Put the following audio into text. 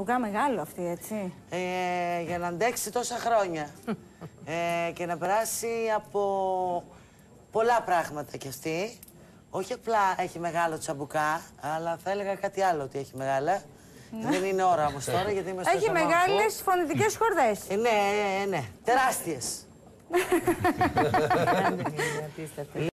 Έχει μεγάλο αυτή, έτσι. Ε, για να αντέξει τόσα χρόνια. ε, και να περάσει από πολλά πράγματα κι αυτή. Όχι απλά έχει μεγάλο τσαμπουκά, αλλά θα έλεγα κάτι άλλο ότι έχει μεγάλα. Ναι. Δεν είναι ώρα όμως τώρα γιατί είμαι στο Έχει μεγάλες φωνητικές χορδές. Ε, ναι, ε, ε, ναι, ναι. Τεράστιε.